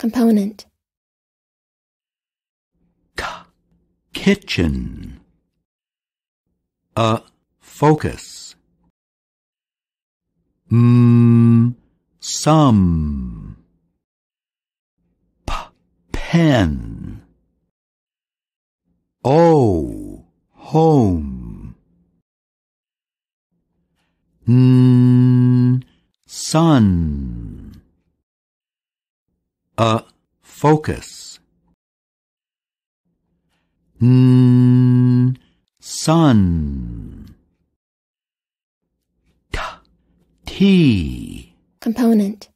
Component K Kitchen A focus M mm, some P pen O home N mm, sun a focus. N, sun. T, Component.